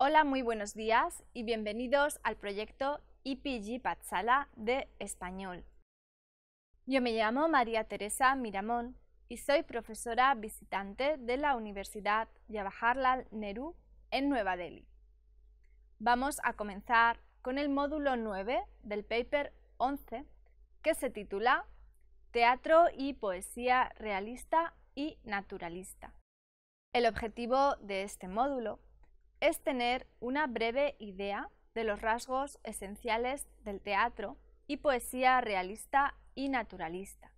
Hola, muy buenos días y bienvenidos al proyecto IPG Patsala de Español. Yo me llamo María Teresa Miramón y soy profesora visitante de la Universidad Jawaharlal Nehru en Nueva Delhi. Vamos a comenzar con el módulo 9 del paper 11 que se titula Teatro y poesía realista y naturalista. El objetivo de este módulo es tener una breve idea de los rasgos esenciales del teatro y poesía realista y naturalista.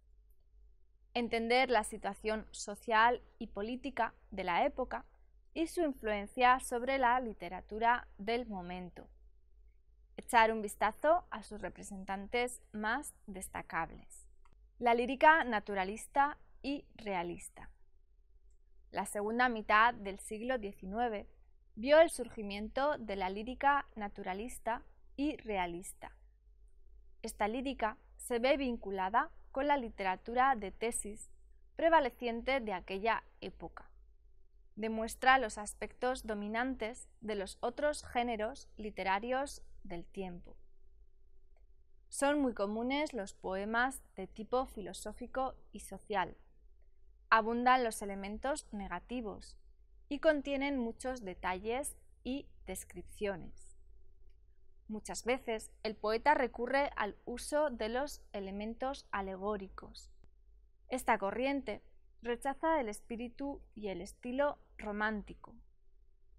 Entender la situación social y política de la época y su influencia sobre la literatura del momento. Echar un vistazo a sus representantes más destacables. La lírica naturalista y realista. La segunda mitad del siglo XIX vio el surgimiento de la lírica naturalista y realista. Esta lírica se ve vinculada con la literatura de tesis prevaleciente de aquella época. Demuestra los aspectos dominantes de los otros géneros literarios del tiempo. Son muy comunes los poemas de tipo filosófico y social. Abundan los elementos negativos, y contienen muchos detalles y descripciones. Muchas veces el poeta recurre al uso de los elementos alegóricos. Esta corriente rechaza el espíritu y el estilo romántico.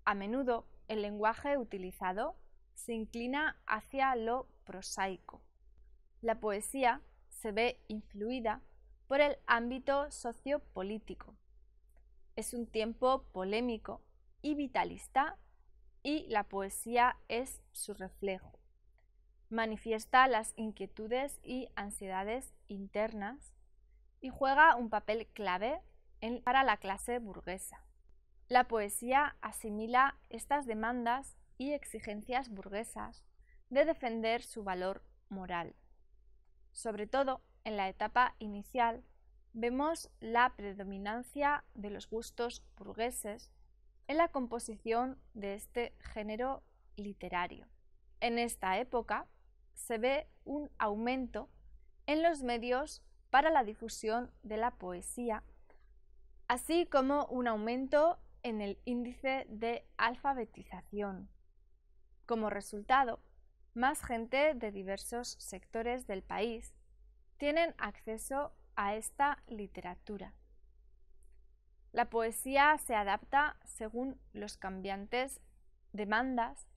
A menudo el lenguaje utilizado se inclina hacia lo prosaico. La poesía se ve influida por el ámbito sociopolítico, es un tiempo polémico y vitalista y la poesía es su reflejo. Manifiesta las inquietudes y ansiedades internas y juega un papel clave para la clase burguesa. La poesía asimila estas demandas y exigencias burguesas de defender su valor moral, sobre todo en la etapa inicial vemos la predominancia de los gustos burgueses en la composición de este género literario. En esta época se ve un aumento en los medios para la difusión de la poesía, así como un aumento en el índice de alfabetización. Como resultado, más gente de diversos sectores del país tienen acceso a esta literatura. La poesía se adapta según los cambiantes demandas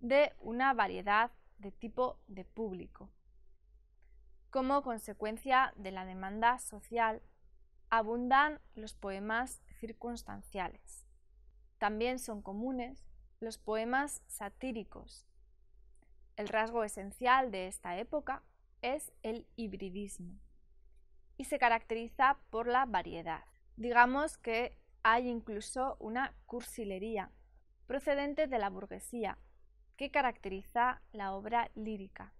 de una variedad de tipo de público. Como consecuencia de la demanda social, abundan los poemas circunstanciales. También son comunes los poemas satíricos. El rasgo esencial de esta época es el hibridismo y se caracteriza por la variedad. Digamos que hay incluso una cursilería procedente de la burguesía que caracteriza la obra lírica,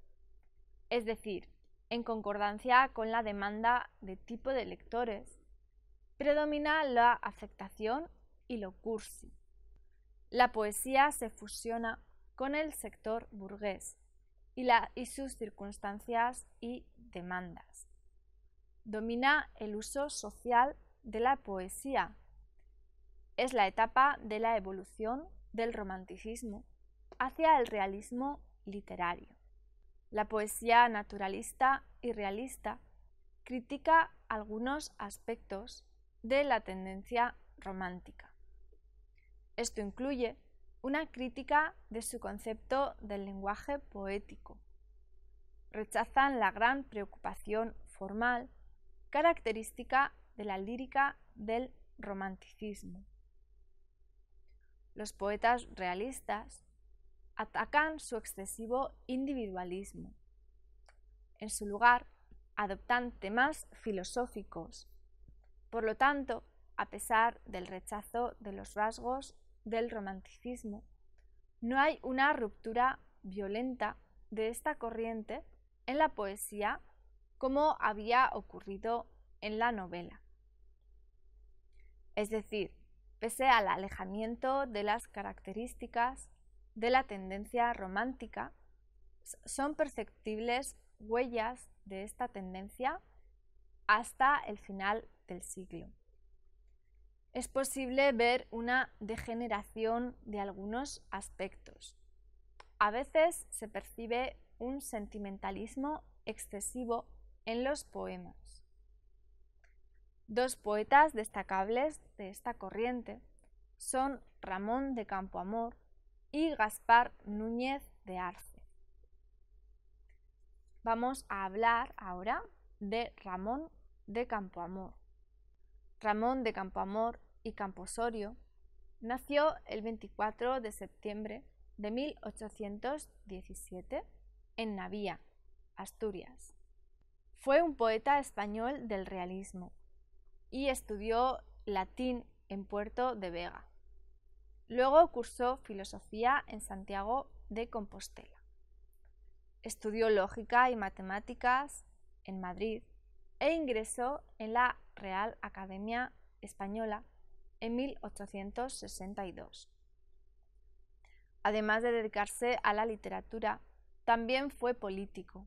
es decir, en concordancia con la demanda de tipo de lectores, predomina la afectación y lo cursi. La poesía se fusiona con el sector burgués y, y sus circunstancias y demandas domina el uso social de la poesía. Es la etapa de la evolución del romanticismo hacia el realismo literario. La poesía naturalista y realista critica algunos aspectos de la tendencia romántica. Esto incluye una crítica de su concepto del lenguaje poético. Rechazan la gran preocupación formal característica de la lírica del romanticismo. Los poetas realistas atacan su excesivo individualismo. En su lugar, adoptan temas filosóficos. Por lo tanto, a pesar del rechazo de los rasgos del romanticismo, no hay una ruptura violenta de esta corriente en la poesía como había ocurrido en la novela. Es decir, pese al alejamiento de las características de la tendencia romántica, son perceptibles huellas de esta tendencia hasta el final del siglo. Es posible ver una degeneración de algunos aspectos. A veces se percibe un sentimentalismo excesivo en los poemas. Dos poetas destacables de esta corriente son Ramón de Campoamor y Gaspar Núñez de Arce. Vamos a hablar ahora de Ramón de Campoamor. Ramón de Campoamor y Camposorio nació el 24 de septiembre de 1817 en Navía, Asturias. Fue un poeta español del realismo y estudió latín en Puerto de Vega. Luego cursó filosofía en Santiago de Compostela. Estudió lógica y matemáticas en Madrid e ingresó en la Real Academia Española en 1862. Además de dedicarse a la literatura, también fue político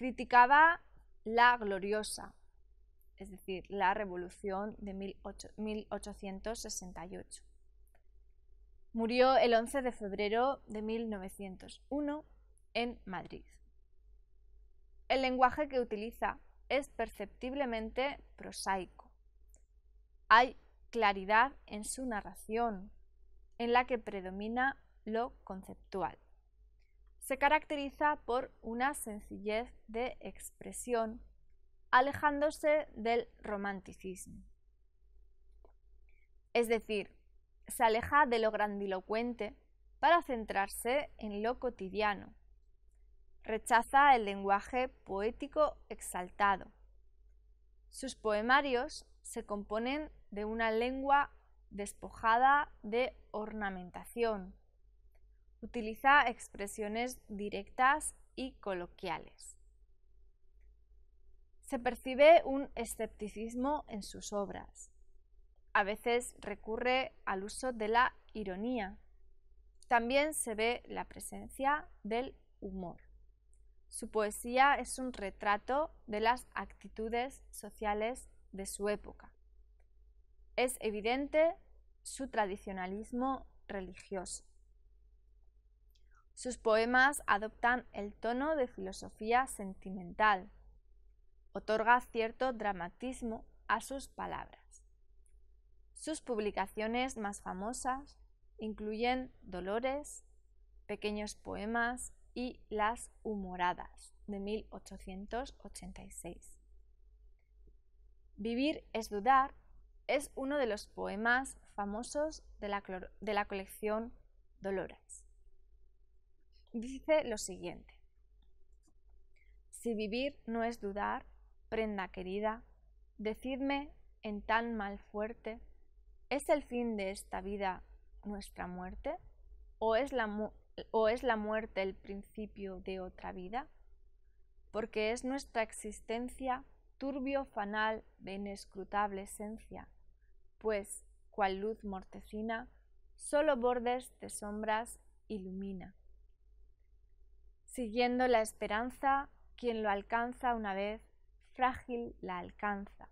criticaba la gloriosa, es decir, la revolución de 1868. Murió el 11 de febrero de 1901 en Madrid. El lenguaje que utiliza es perceptiblemente prosaico. Hay claridad en su narración, en la que predomina lo conceptual se caracteriza por una sencillez de expresión, alejándose del romanticismo. Es decir, se aleja de lo grandilocuente para centrarse en lo cotidiano. Rechaza el lenguaje poético exaltado. Sus poemarios se componen de una lengua despojada de ornamentación, Utiliza expresiones directas y coloquiales. Se percibe un escepticismo en sus obras. A veces recurre al uso de la ironía. También se ve la presencia del humor. Su poesía es un retrato de las actitudes sociales de su época. Es evidente su tradicionalismo religioso. Sus poemas adoptan el tono de filosofía sentimental. Otorga cierto dramatismo a sus palabras. Sus publicaciones más famosas incluyen Dolores, Pequeños Poemas y Las Humoradas de 1886. Vivir es dudar es uno de los poemas famosos de la, colección Dolores. Dice lo siguiente. Si vivir no es dudar, prenda querida, decidme en tan mal fuerte, ¿es el fin de esta vida nuestra muerte? ¿O es la, muerte el principio de otra vida? Porque es nuestra existencia turbio fanal de inescrutable esencia, pues, cual luz mortecina, solo bordes de sombras ilumina. Siguiendo la esperanza, quien lo alcanza una vez, frágil la alcanza.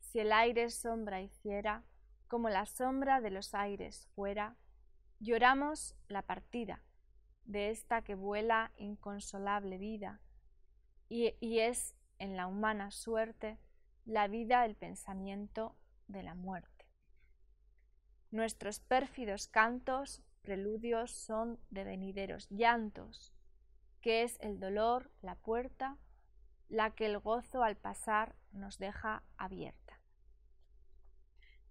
Si el aire sombra hiciera, como la sombra de los aires fuera, lloramos la partida de esta que vuela inconsolable vida, y, y es en la humana suerte la vida el pensamiento de la muerte. Nuestros pérfidos cantos, preludios son de venideros llantos, que es el dolor, la puerta, la que el gozo al pasar nos deja abierta.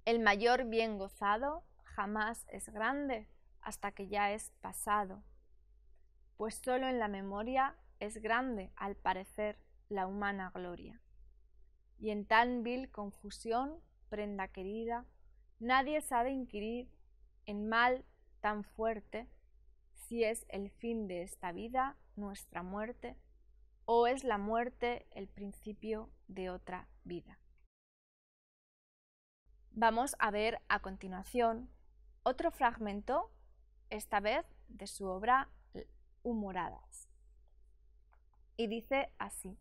El mayor bien gozado jamás es grande hasta que ya es pasado, pues solo en la memoria es grande, al parecer, la humana gloria. Y en tan vil confusión, prenda querida, nadie sabe inquirir en mal tan fuerte si es el fin de esta vida nuestra muerte o es la muerte el principio de otra vida. Vamos a ver a continuación otro fragmento, esta vez de su obra Humoradas. Y dice así,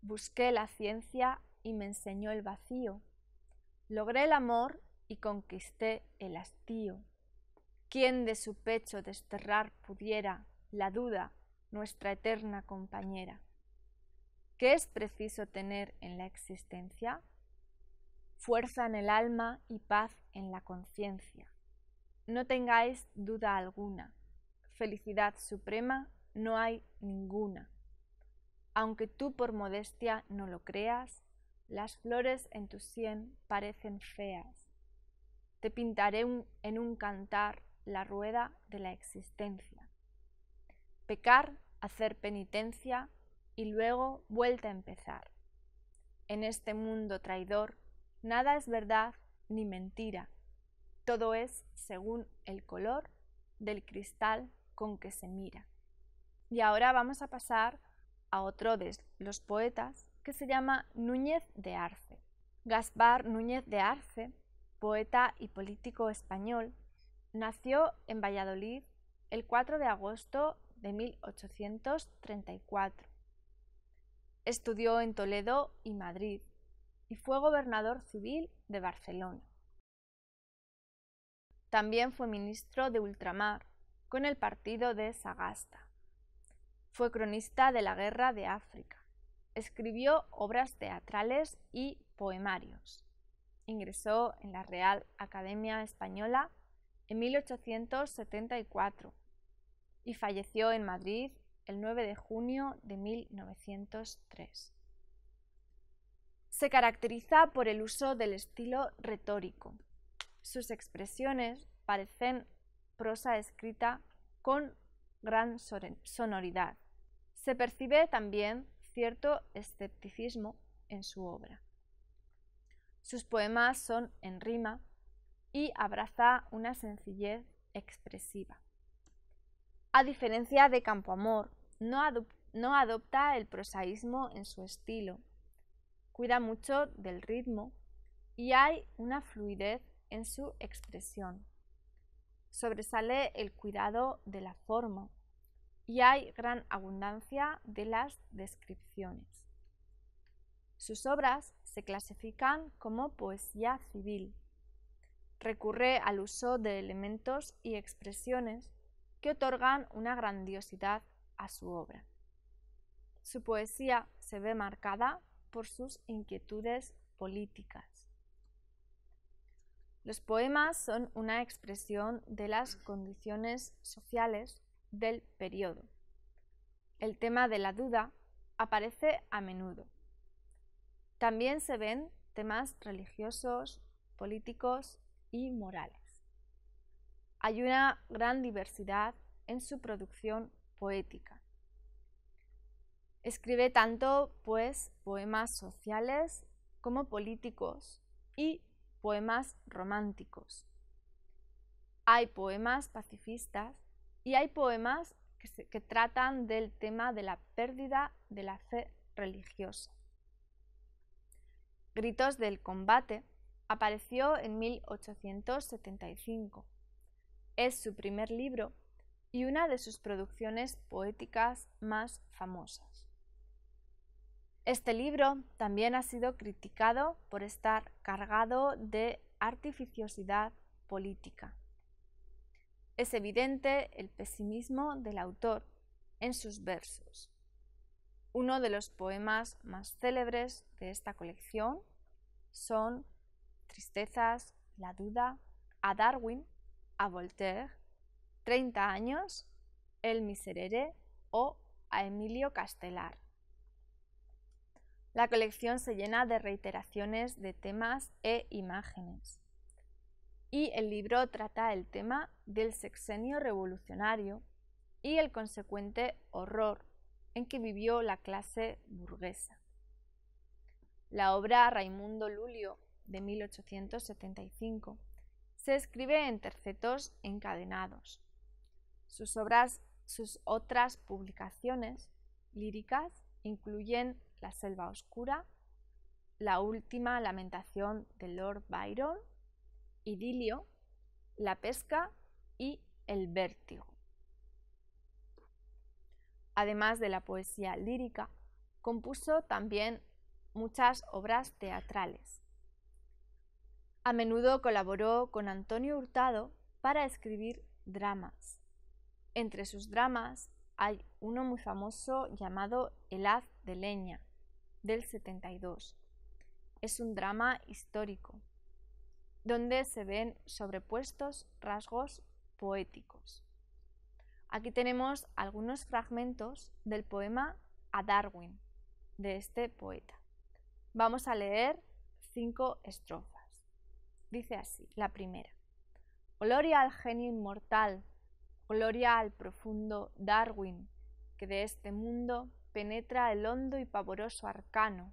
busqué la ciencia y me enseñó el vacío, logré el amor y conquisté el hastío. ¿Quién de su pecho desterrar pudiera la duda nuestra eterna compañera. ¿Qué es preciso tener en la existencia? Fuerza en el alma y paz en la conciencia. No tengáis duda alguna. Felicidad suprema no hay ninguna. Aunque tú por modestia no lo creas, las flores en tu sien parecen feas. Te pintaré en un cantar la rueda de la existencia. Pecar hacer penitencia y luego vuelta a empezar. En este mundo traidor, nada es verdad ni mentira, todo es según el color del cristal con que se mira. Y ahora vamos a pasar a otro de los poetas que se llama Núñez de Arce. Gaspar Núñez de Arce, poeta y político español, nació en Valladolid el 4 de agosto de 1834. Estudió en Toledo y Madrid y fue gobernador civil de Barcelona. También fue ministro de ultramar con el partido de Sagasta. Fue cronista de la Guerra de África. Escribió obras teatrales y poemarios. Ingresó en la Real Academia Española en 1874 y falleció en Madrid el 9 de junio de 1903. Se caracteriza por el uso del estilo retórico. Sus expresiones parecen prosa escrita con gran sonoridad. Se percibe también cierto escepticismo en su obra. Sus poemas son en rima y abraza una sencillez expresiva. A diferencia de Campoamor, no, adopta el prosaísmo en su estilo, cuida mucho del ritmo y hay una fluidez en su expresión. Sobresale el cuidado de la forma y hay gran abundancia de las descripciones. Sus obras se clasifican como poesía civil. Recurre al uso de elementos y expresiones que otorgan una grandiosidad a su obra. Su poesía se ve marcada por sus inquietudes políticas. Los poemas son una expresión de las condiciones sociales del periodo. El tema de la duda aparece a menudo. También se ven temas religiosos, políticos y morales. Hay una gran diversidad en su producción poética. Escribe tanto pues, poemas sociales como políticos y poemas románticos. Hay poemas pacifistas y hay poemas que, que, tratan del tema de la pérdida de la fe religiosa. Gritos del combate apareció en 1875 es su primer libro y una de sus producciones poéticas más famosas. Este libro también ha sido criticado por estar cargado de artificiosidad política. Es evidente el pesimismo del autor en sus versos. Uno de los poemas más célebres de esta colección son Tristezas, la duda, a Darwin Voltaire, 30 años, El Miserere o a Emilio Castelar. La colección se llena de reiteraciones de temas e imágenes. Y el libro trata el tema del sexenio revolucionario y el consecuente horror en que vivió la clase burguesa. La obra Raimundo Lulio de 1875 se escribe en tercetos encadenados. Sus, obras, sus otras publicaciones líricas incluyen La Selva Oscura, La Última Lamentación de Lord Byron, Idilio, La Pesca y El Vértigo. Además de la poesía lírica, compuso también muchas obras teatrales, a menudo colaboró con Antonio Hurtado para escribir dramas. Entre sus dramas hay uno muy famoso llamado El haz de leña, del 72. Es un drama histórico, donde se ven sobrepuestos rasgos poéticos. Aquí tenemos algunos fragmentos del poema A Darwin, de este poeta. Vamos a leer cinco estrofas. Dice así, la primera. Gloria al genio inmortal, gloria al profundo Darwin, que de este mundo penetra el hondo y pavoroso arcano,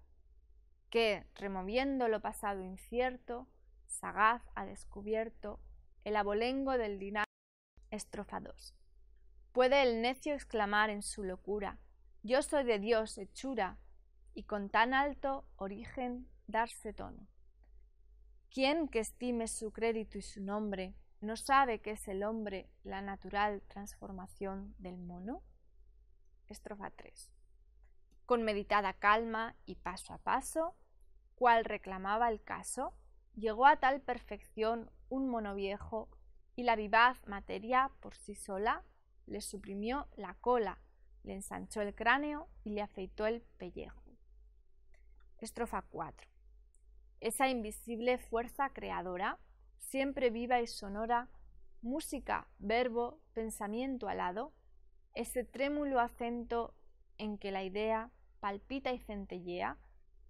que, removiendo lo pasado incierto, sagaz ha descubierto el abolengo del dinámico. Estrofa Puede el necio exclamar en su locura, yo soy de Dios hechura, y con tan alto origen darse tono. Quien que estime su crédito y su nombre no sabe que es el hombre la natural transformación del mono? Estrofa 3. Con meditada calma y paso a paso, cual reclamaba el caso, llegó a tal perfección un mono viejo y la vivaz materia por sí sola le suprimió la cola, le ensanchó el cráneo y le afeitó el pellejo. Estrofa 4 esa invisible fuerza creadora, siempre viva y sonora, música, verbo, pensamiento alado, ese trémulo acento en que la idea palpita y centellea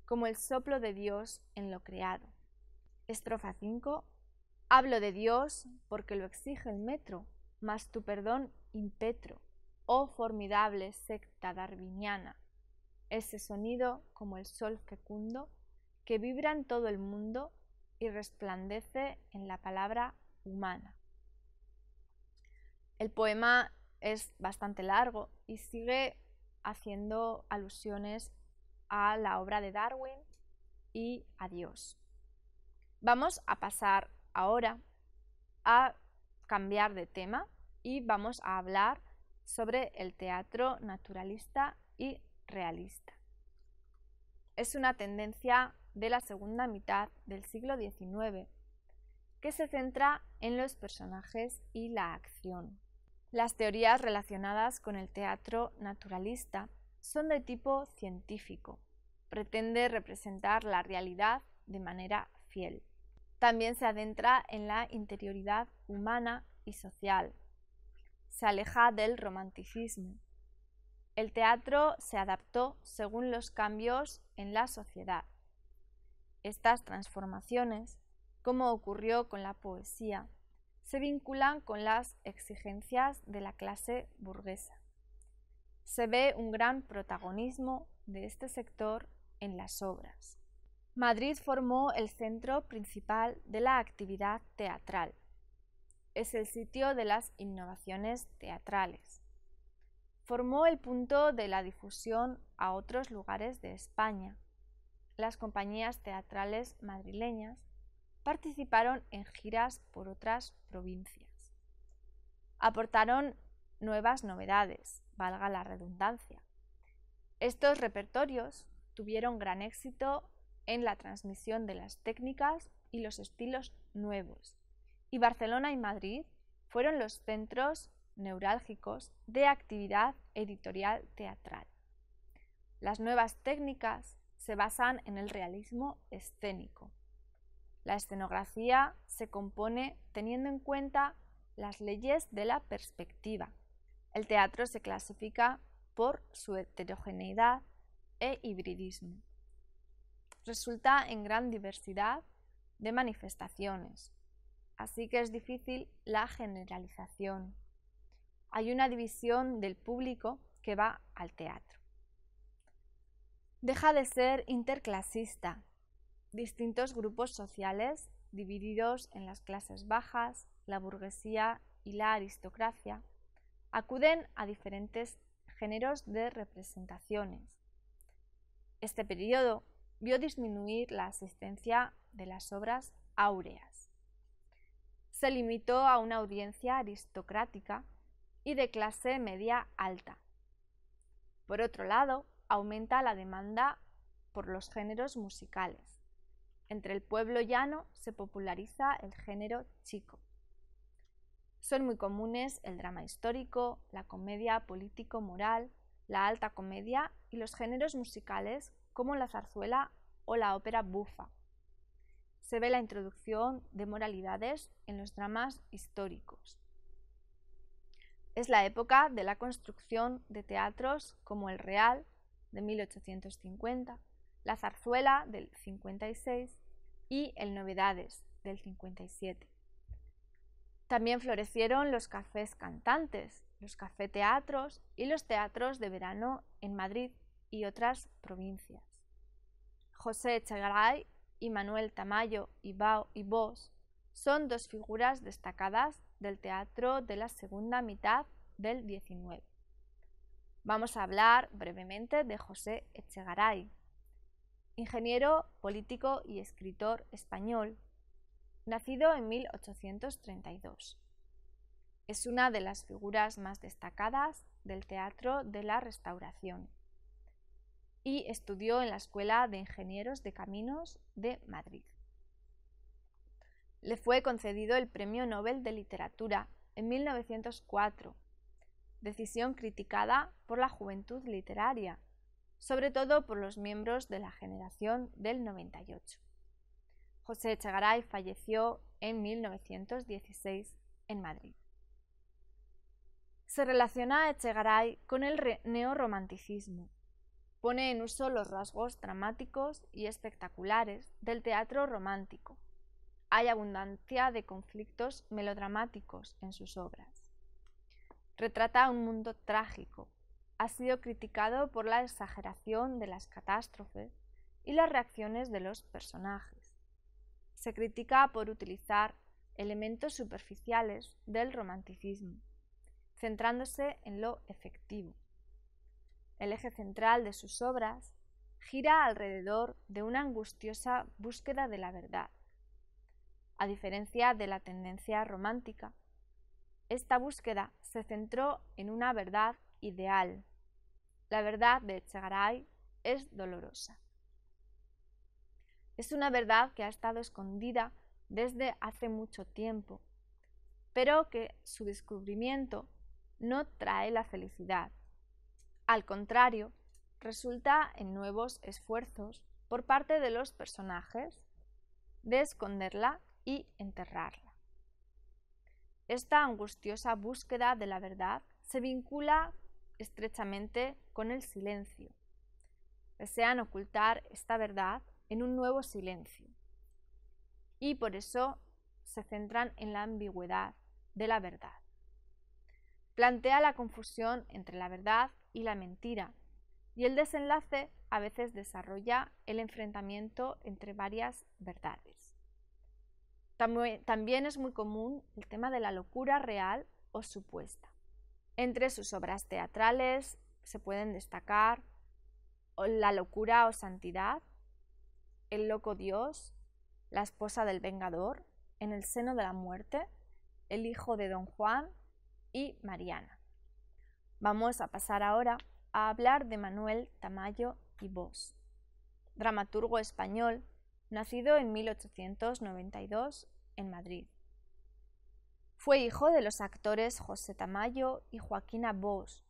como el soplo de Dios en lo creado. Estrofa 5. Hablo de Dios porque lo exige el metro, mas tu perdón impetro, oh formidable secta darwiniana, ese sonido como el sol fecundo que vibra en todo el mundo y resplandece en la palabra humana. El poema es bastante largo y sigue haciendo alusiones a la obra de Darwin y a Dios. Vamos a pasar ahora a cambiar de tema y vamos a hablar sobre el teatro naturalista y realista. Es una tendencia de la segunda mitad del siglo XIX, que se centra en los personajes y la acción. Las teorías relacionadas con el teatro naturalista son de tipo científico. Pretende representar la realidad de manera fiel. También se adentra en la interioridad humana y social. Se aleja del romanticismo. El teatro se adaptó según los cambios en la sociedad. Estas transformaciones, como ocurrió con la poesía, se vinculan con las exigencias de la clase burguesa. Se ve un gran protagonismo de este sector en las obras. Madrid formó el centro principal de la actividad teatral. Es el sitio de las innovaciones teatrales. Formó el punto de la difusión a otros lugares de España las compañías teatrales madrileñas participaron en giras por otras provincias. Aportaron nuevas novedades, valga la redundancia. Estos repertorios tuvieron gran éxito en la transmisión de las técnicas y los estilos nuevos, y Barcelona y Madrid fueron los centros neurálgicos de actividad editorial teatral. Las nuevas técnicas se basan en el realismo escénico. La escenografía se compone teniendo en cuenta las leyes de la perspectiva. El teatro se clasifica por su heterogeneidad e hibridismo. Resulta en gran diversidad de manifestaciones, así que es difícil la generalización. Hay una división del público que va al teatro. Deja de ser interclasista. Distintos grupos sociales divididos en las clases bajas, la burguesía y la aristocracia acuden a diferentes géneros de representaciones. Este periodo vio disminuir la asistencia de las obras áureas. Se limitó a una audiencia aristocrática y de clase media alta. Por otro lado, aumenta la demanda por los géneros musicales. Entre el pueblo llano se populariza el género chico. Son muy comunes el drama histórico, la comedia político-moral, la alta comedia y los géneros musicales como la zarzuela o la ópera bufa. Se ve la introducción de moralidades en los dramas históricos. Es la época de la construcción de teatros como el Real, de 1850, La zarzuela del 56 y El Novedades del 57. También florecieron los cafés cantantes, los cafeteatros y los teatros de verano en Madrid y otras provincias. José Echegaray y Manuel Tamayo y, y Bos son dos figuras destacadas del teatro de la segunda mitad del 19. Vamos a hablar brevemente de José Echegaray, ingeniero, político y escritor español, nacido en 1832. Es una de las figuras más destacadas del teatro de la Restauración y estudió en la Escuela de Ingenieros de Caminos de Madrid. Le fue concedido el Premio Nobel de Literatura en 1904 decisión criticada por la juventud literaria, sobre todo por los miembros de la generación del 98. José Echegaray falleció en 1916 en Madrid. Se relaciona a Echegaray con el neorromanticismo. Pone en uso los rasgos dramáticos y espectaculares del teatro romántico. Hay abundancia de conflictos melodramáticos en sus obras. Retrata un mundo trágico. Ha sido criticado por la exageración de las catástrofes y las reacciones de los personajes. Se critica por utilizar elementos superficiales del romanticismo, centrándose en lo efectivo. El eje central de sus obras gira alrededor de una angustiosa búsqueda de la verdad. A diferencia de la tendencia romántica, esta búsqueda se centró en una verdad ideal. La verdad de Chagaray es dolorosa. Es una verdad que ha estado escondida desde hace mucho tiempo, pero que su descubrimiento no trae la felicidad. Al contrario, resulta en nuevos esfuerzos por parte de los personajes de esconderla y enterrarla. Esta angustiosa búsqueda de la verdad se vincula estrechamente con el silencio. Desean ocultar esta verdad en un nuevo silencio. Y por eso se centran en la ambigüedad de la verdad. Plantea la confusión entre la verdad y la mentira, y el desenlace a veces desarrolla el enfrentamiento entre varias verdades. También, es muy común el tema de la locura real o supuesta. Entre sus obras teatrales se pueden destacar La locura o santidad, El loco Dios, La esposa del vengador, En el seno de la muerte, El hijo de Don Juan y Mariana. Vamos a pasar ahora a hablar de Manuel Tamayo y Vos, dramaturgo español nacido en 1892 en Madrid. Fue hijo de los actores José Tamayo y Joaquina Bos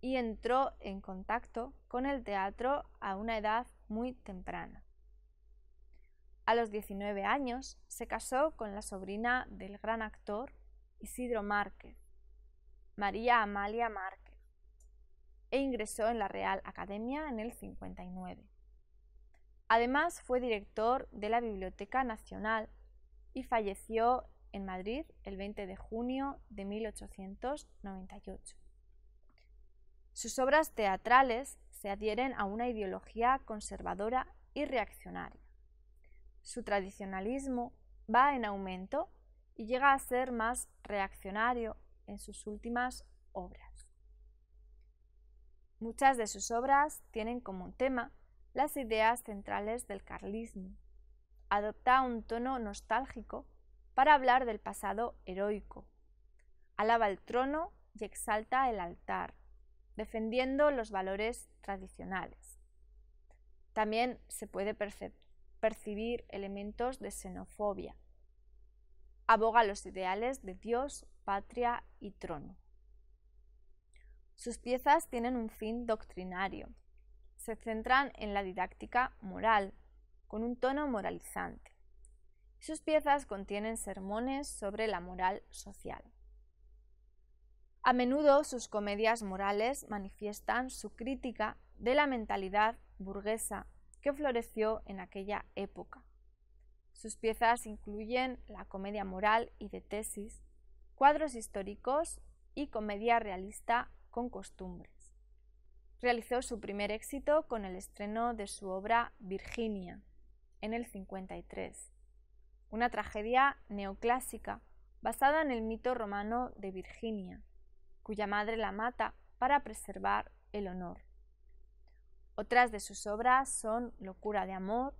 y entró en contacto con el teatro a una edad muy temprana. A los 19 años se casó con la sobrina del gran actor Isidro Márquez, María Amalia Márquez, e ingresó en la Real Academia en el 59. Además, fue director de la Biblioteca Nacional y falleció en Madrid el 20 de junio de 1898. Sus obras teatrales se adhieren a una ideología conservadora y reaccionaria. Su tradicionalismo va en aumento y llega a ser más reaccionario en sus últimas obras. Muchas de sus obras tienen como tema las ideas centrales del carlismo. Adopta un tono nostálgico para hablar del pasado heroico. Alaba el trono y exalta el altar, defendiendo los valores tradicionales. También se puede percibir elementos de xenofobia. Aboga los ideales de Dios, patria y trono. Sus piezas tienen un fin doctrinario, se centran en la didáctica moral, con un tono moralizante. Sus piezas contienen sermones sobre la moral social. A menudo sus comedias morales manifiestan su crítica de la mentalidad burguesa que floreció en aquella época. Sus piezas incluyen la comedia moral y de tesis, cuadros históricos y comedia realista con costumbre. Realizó su primer éxito con el estreno de su obra Virginia en el 53, una tragedia neoclásica basada en el mito romano de Virginia, cuya madre la mata para preservar el honor. Otras de sus obras son Locura de Amor,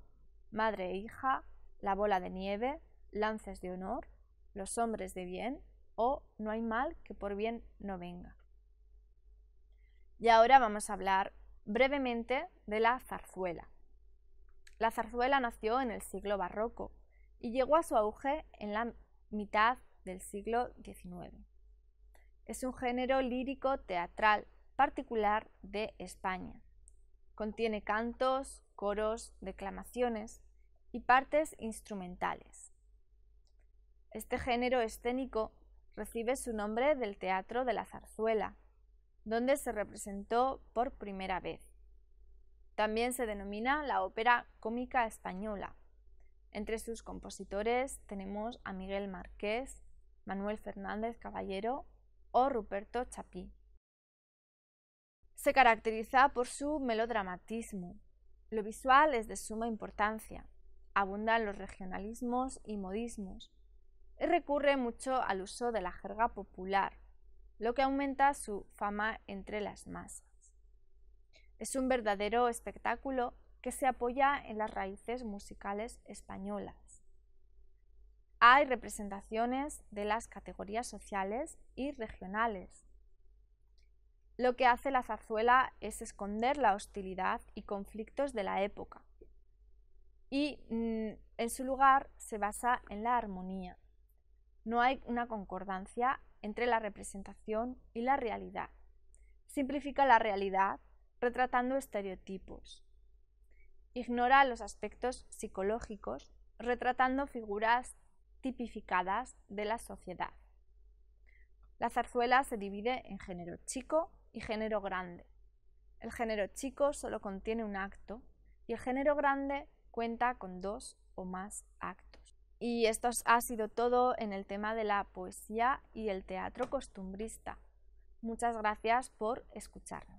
Madre e Hija, La Bola de Nieve, Lances de Honor, Los Hombres de Bien o No hay mal que por bien no venga. Y ahora vamos a hablar brevemente de la zarzuela. La zarzuela nació en el siglo barroco y llegó a su auge en la mitad del siglo XIX. Es un género lírico teatral particular de España. Contiene cantos, coros, declamaciones y partes instrumentales. Este género escénico recibe su nombre del teatro de la zarzuela, donde se representó por primera vez. También se denomina la ópera cómica española. Entre sus compositores tenemos a Miguel Marqués, Manuel Fernández Caballero o Ruperto Chapí. Se caracteriza por su melodramatismo. Lo visual es de suma importancia. Abundan los regionalismos y modismos. Y recurre mucho al uso de la jerga popular, lo que aumenta su fama entre las masas. Es un verdadero espectáculo que se apoya en las raíces musicales españolas. Hay representaciones de las categorías sociales y regionales. Lo que hace la zarzuela es esconder la hostilidad y conflictos de la época. Y mm, en su lugar se basa en la armonía. No hay una concordancia entre la representación y la realidad. Simplifica la realidad retratando estereotipos. Ignora los aspectos psicológicos retratando figuras tipificadas de la sociedad. La zarzuela se divide en género chico y género grande. El género chico solo contiene un acto y el género grande cuenta con dos o más actos. Y esto ha sido todo en el tema de la poesía y el teatro costumbrista. Muchas gracias por escucharnos.